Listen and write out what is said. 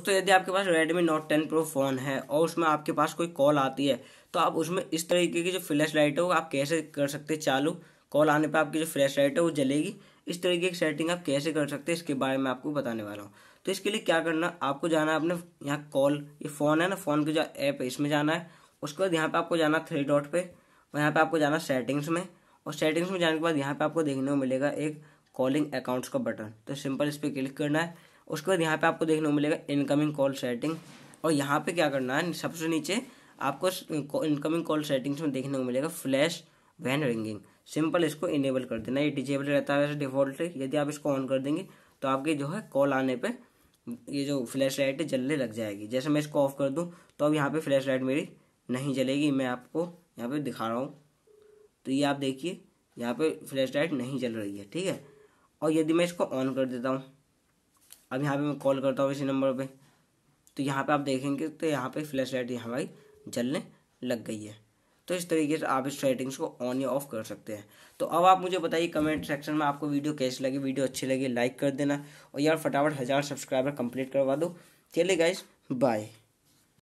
दोस्तों यदि आपके पास Redmi Note 10 Pro फ़ोन है और उसमें आपके पास कोई कॉल आती है तो आप उसमें इस तरीके की जो फ्लैश लाइट है वो आप कैसे कर सकते हैं चालू कॉल आने पर आपकी जो फ्लैश लाइट है वो जलेगी इस तरीके की सेटिंग आप कैसे कर सकते हैं इसके बारे में आपको बताने वाला हूँ तो इसके लिए क्या करना आपको जाना है अपने यहाँ कॉल ये फ़ोन है ना फ़ोन की जो ऐप है इसमें जाना है उसके बाद यहाँ पर आपको जाना थ्री डॉट पे और यहाँ पर आपको जाना सेटिंग्स में और सेटिंग्स में जाने के बाद यहाँ पर आपको देखने को मिलेगा एक कॉलिंग अकाउंट्स का बटन तो सिंपल इस पर क्लिक करना है उसके बाद यहाँ पे आपको देखने को मिलेगा इनकमिंग कॉल सेटिंग और यहाँ पे क्या करना है सबसे नीचे आपको इनकमिंग कॉल सेटिंग्स में देखने को मिलेगा फ्लैश वैन रिंगिंग सिंपल इसको इनेबल कर देना ये डिजेबल रहता है वैसे डिफॉल्ट यदि आप इसको ऑन कर देंगे तो आपके जो है कॉल आने पर ये जो फ्लैश लाइट है जलने लग जाएगी जैसे मैं इसको ऑफ कर दूँ तो अब यहाँ पर फ्लैश लाइट मेरी नहीं जलेगी मैं आपको यहाँ पर दिखा रहा हूँ तो ये आप देखिए यहाँ पे फ्लैश लाइट नहीं जल रही है ठीक है और यदि मैं इसको ऑन कर देता हूँ अब यहाँ पे मैं कॉल करता हूँ इसी नंबर पे तो यहाँ पे आप देखेंगे तो यहाँ पे फ्लैश लाइट हमारी जलने लग गई है तो इस तरीके से आप इस सेटिंग्स को ऑन या ऑफ कर सकते हैं तो अब आप मुझे बताइए कमेंट सेक्शन में आपको वीडियो कैसी लगी वीडियो अच्छी लगी लाइक कर देना और यार फटाफट हज़ार सब्सक्राइबर कंप्लीट करवा दो चलिए गाइस बाय